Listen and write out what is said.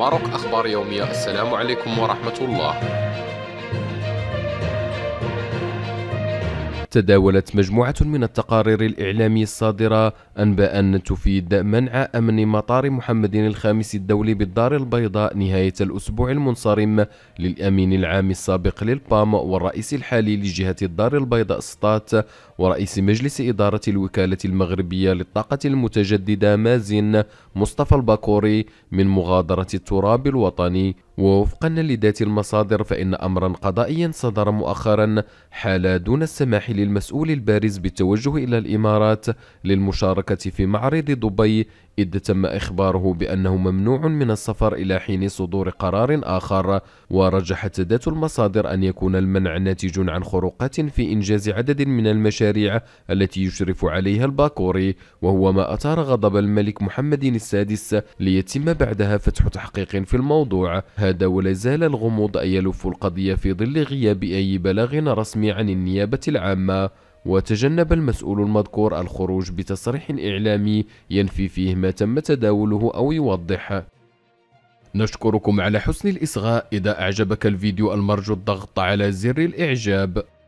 ماروك أخبار يومية السلام عليكم ورحمة الله تداولت مجموعة من التقارير الإعلامية الصادرة أنباء تفيد منع أمن مطار محمد الخامس الدولي بالدار البيضاء نهاية الأسبوع المنصرم للأمين العام السابق للبام والرئيس الحالي لجهة الدار البيضاء سطات ورئيس مجلس إدارة الوكالة المغربية للطاقة المتجددة مازن مصطفى الباكوري من مغادرة التراب الوطني ووفقا لذات المصادر فإن أمرا قضائيا صدر مؤخرا حال دون السماح للمسؤول البارز بالتوجه إلى الإمارات للمشاركة في معرض دبي إذ تم إخباره بأنه ممنوع من السفر إلى حين صدور قرار آخر ورجحت ذات المصادر أن يكون المنع ناتج عن خروقات في إنجاز عدد من المشاريع الشريعة التي يشرف عليها الباكوري وهو ما أثار غضب الملك محمد السادس ليتم بعدها فتح تحقيق في الموضوع هذا ولا زال الغموض أن يلف القضية في ظل غياب أي بلاغ رسمي عن النيابة العامة وتجنب المسؤول المذكور الخروج بتصريح إعلامي ينفي فيه ما تم تداوله أو يوضح نشكركم على حسن الإصغاء إذا أعجبك الفيديو المرجو الضغط على زر الإعجاب